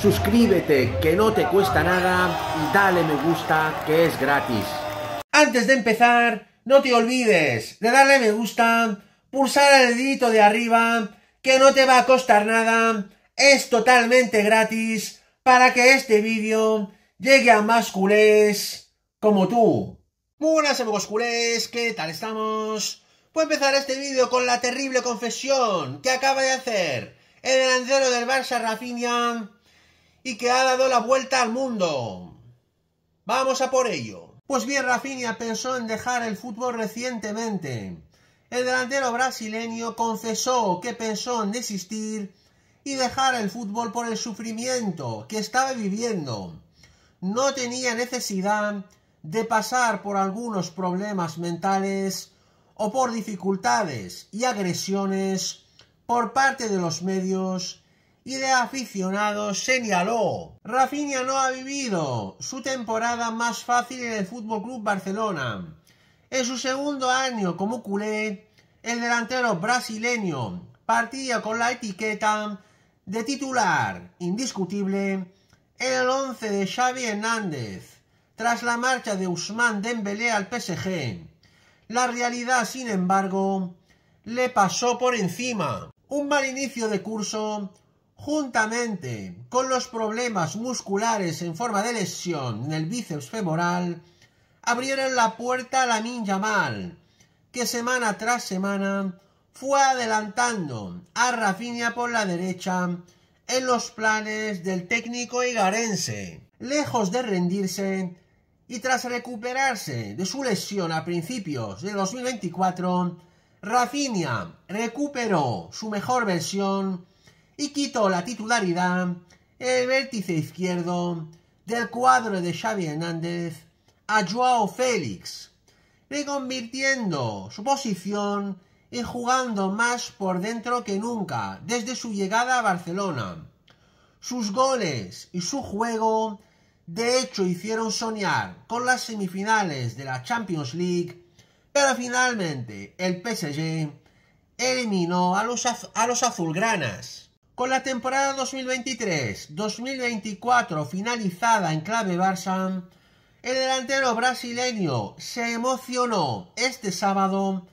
suscríbete que no te cuesta nada y dale me gusta que es gratis. Antes de empezar, no te olvides de darle me gusta, pulsar el dedito de arriba, que no te va a costar nada, es totalmente gratis para que este vídeo llegue a más culés como tú. Muy buenas amigos culés, ¿qué tal estamos? Voy pues a empezar este vídeo con la terrible confesión que acaba de hacer el delantero del Barça Rafinha y que ha dado la vuelta al mundo. Vamos a por ello. Pues bien, Rafinha pensó en dejar el fútbol recientemente. El delantero brasileño confesó que pensó en desistir y dejar el fútbol por el sufrimiento que estaba viviendo. No tenía necesidad de pasar por algunos problemas mentales o por dificultades y agresiones por parte de los medios y de aficionados señaló Rafinha no ha vivido su temporada más fácil en el Fútbol Club Barcelona. En su segundo año como culé, el delantero brasileño partía con la etiqueta de titular indiscutible en el 11 de Xavi Hernández, tras la marcha de Usman Dembélé al PSG. La realidad, sin embargo, le pasó por encima. Un mal inicio de curso juntamente con los problemas musculares en forma de lesión en el bíceps femoral, abrieron la puerta a la ninja Mal, que semana tras semana fue adelantando a Rafinha por la derecha en los planes del técnico higarense. Lejos de rendirse y tras recuperarse de su lesión a principios de 2024, Rafinha recuperó su mejor versión y quitó la titularidad, el vértice izquierdo, del cuadro de Xavi Hernández a Joao Félix, reconvirtiendo su posición y jugando más por dentro que nunca desde su llegada a Barcelona. Sus goles y su juego de hecho hicieron soñar con las semifinales de la Champions League, pero finalmente el PSG eliminó a los, a los azulgranas. Con la temporada 2023-2024 finalizada en clave Barça, el delantero brasileño se emocionó este sábado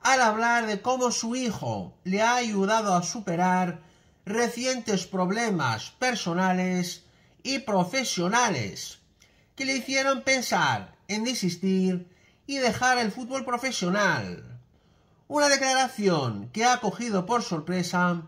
al hablar de cómo su hijo le ha ayudado a superar recientes problemas personales y profesionales que le hicieron pensar en desistir y dejar el fútbol profesional. Una declaración que ha cogido por sorpresa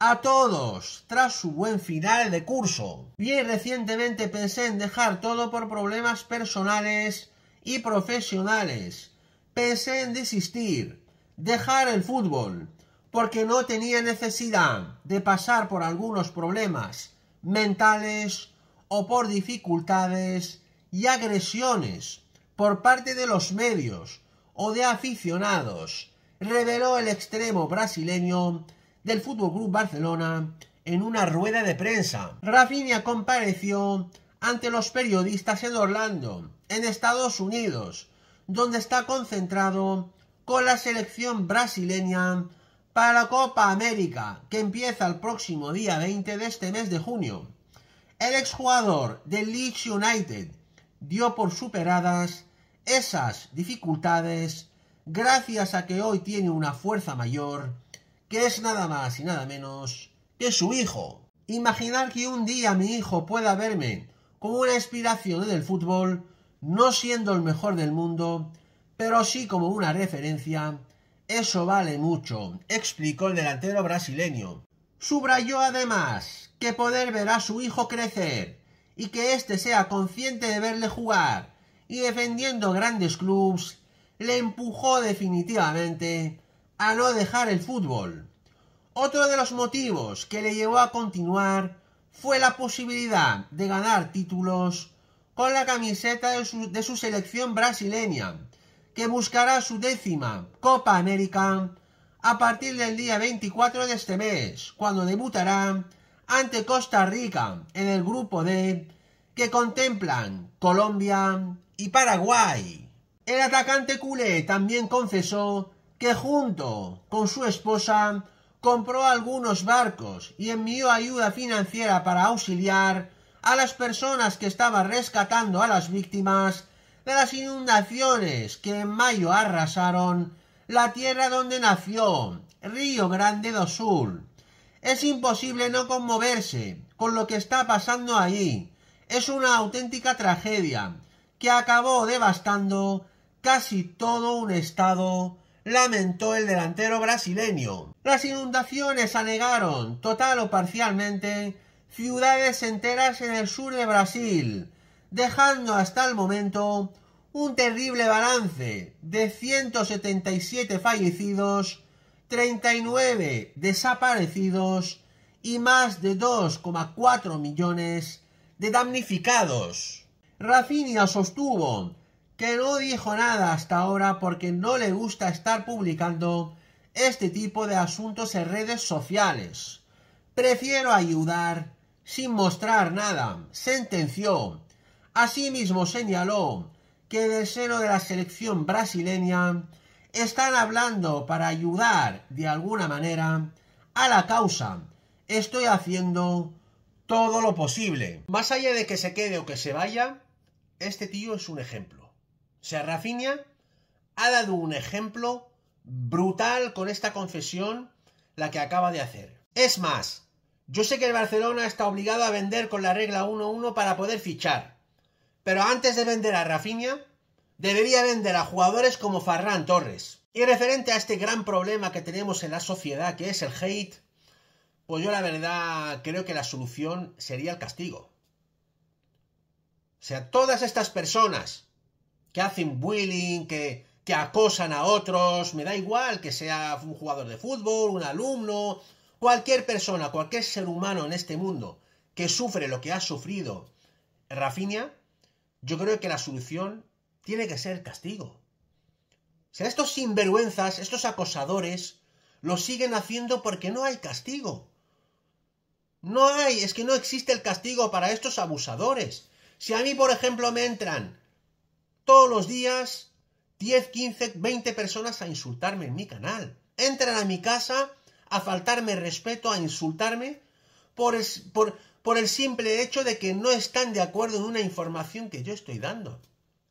a todos tras su buen final de curso. Bien recientemente pensé en dejar todo por problemas personales y profesionales. Pensé en desistir, dejar el fútbol, porque no tenía necesidad de pasar por algunos problemas mentales o por dificultades y agresiones por parte de los medios o de aficionados, reveló el extremo brasileño del Fútbol Club Barcelona en una rueda de prensa. Rafinha compareció ante los periodistas en Orlando, en Estados Unidos, donde está concentrado con la selección brasileña para la Copa América, que empieza el próximo día 20 de este mes de junio. El exjugador del Leeds United dio por superadas esas dificultades gracias a que hoy tiene una fuerza mayor que es nada más y nada menos que su hijo. Imaginar que un día mi hijo pueda verme como una inspiración del fútbol, no siendo el mejor del mundo, pero sí como una referencia, eso vale mucho, explicó el delantero brasileño. Subrayó además que poder ver a su hijo crecer y que éste sea consciente de verle jugar y defendiendo grandes clubs, le empujó definitivamente a no dejar el fútbol. Otro de los motivos que le llevó a continuar fue la posibilidad de ganar títulos con la camiseta de su, selección brasileña, que buscará su décima Copa América a partir del día 24 de este mes, cuando debutará ante Costa Rica en el grupo D que contemplan Colombia y Paraguay. El atacante culé también confesó que junto con su esposa compró algunos barcos y envió ayuda financiera para auxiliar a las personas que estaban rescatando a las víctimas de las inundaciones que en mayo arrasaron la tierra donde nació, Río Grande do Sul. Es imposible no conmoverse con lo que está pasando allí. Es una auténtica tragedia que acabó devastando casi todo un estado lamentó el delantero brasileño. Las inundaciones anegaron, total o parcialmente, ciudades enteras en el sur de Brasil, dejando hasta el momento un terrible balance de 177 fallecidos, 39 desaparecidos y más de 2,4 millones de damnificados. Rafinha sostuvo que no dijo nada hasta ahora porque no le gusta estar publicando este tipo de asuntos en redes sociales. Prefiero ayudar sin mostrar nada, sentenció. Asimismo señaló que del seno de la selección brasileña están hablando para ayudar de alguna manera a la causa. Estoy haciendo todo lo posible. Más allá de que se quede o que se vaya, este tío es un ejemplo. O sea, Rafinha ha dado un ejemplo brutal con esta confesión, la que acaba de hacer. Es más, yo sé que el Barcelona está obligado a vender con la regla 1-1 para poder fichar. Pero antes de vender a Rafinha, debería vender a jugadores como Farran Torres. Y referente a este gran problema que tenemos en la sociedad, que es el hate, pues yo la verdad creo que la solución sería el castigo. O sea, todas estas personas que hacen bullying, que, acosan a otros, me da igual que sea un jugador de fútbol, un alumno, cualquier persona, cualquier ser humano en este mundo que sufre lo que ha sufrido Rafinha, yo creo que la solución tiene que ser castigo. O sea, estos sinvergüenzas, estos acosadores, lo siguen haciendo porque no hay castigo. No hay, es que no existe el castigo para estos abusadores. Si a mí, por ejemplo, me entran todos los días 10, 15, 20 personas a insultarme en mi canal. Entran a mi casa a faltarme respeto, a insultarme por el, simple hecho de que no están de acuerdo en una información que yo estoy dando.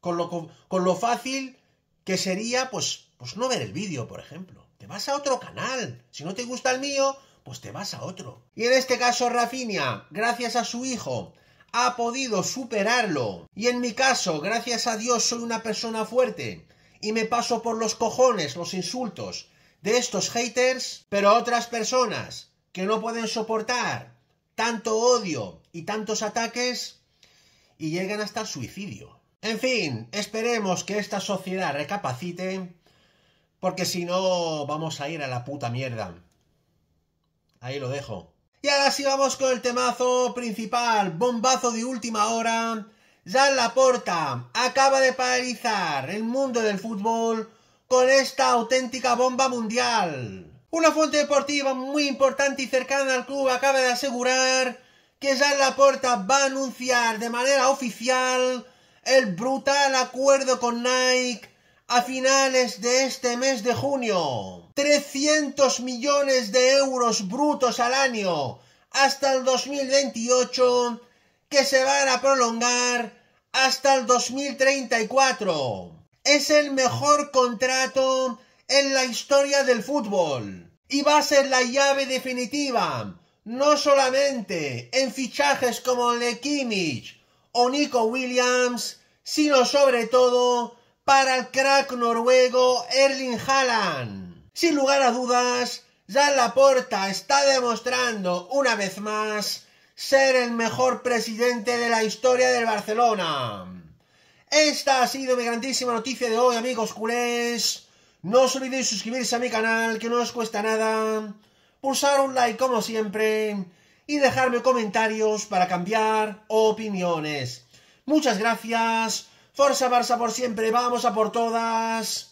Con lo, fácil que sería, pues, pues no ver el vídeo, por ejemplo. Te vas a otro canal. Si no te gusta el mío, pues te vas a otro. Y en este caso, Rafinha, gracias a su hijo, ha podido superarlo. Y en mi caso, gracias a Dios, soy una persona fuerte y me paso por los cojones los insultos de estos haters, pero otras personas que no pueden soportar tanto odio y tantos ataques y llegan hasta el suicidio. En fin, esperemos que esta sociedad recapacite, porque si no vamos a ir a la puta mierda. Ahí lo dejo. Y ahora sí vamos con el temazo principal, bombazo de última hora. Jan Laporta acaba de paralizar el mundo del fútbol con esta auténtica bomba mundial. Una fuente deportiva muy importante y cercana al club acaba de asegurar que Jan Laporta va a anunciar de manera oficial el brutal acuerdo con Nike a finales de este mes de junio. 300 millones de euros brutos al año hasta el 2028 que se van a prolongar hasta el 2034. Es el mejor contrato en la historia del fútbol y va a ser la llave definitiva, no solamente en fichajes como el Kimmich o Nico Williams, sino sobre todo para el crack noruego Erling Haaland. Sin lugar a dudas, la Laporta está demostrando una vez más ser el mejor presidente de la historia del Barcelona. Esta ha sido mi grandísima noticia de hoy, amigos culés. No os olvidéis suscribirse a mi canal, que no os cuesta nada. Pulsar un like como siempre. Y dejarme comentarios para cambiar opiniones. Muchas gracias. Forza Barça por siempre. Vamos a por todas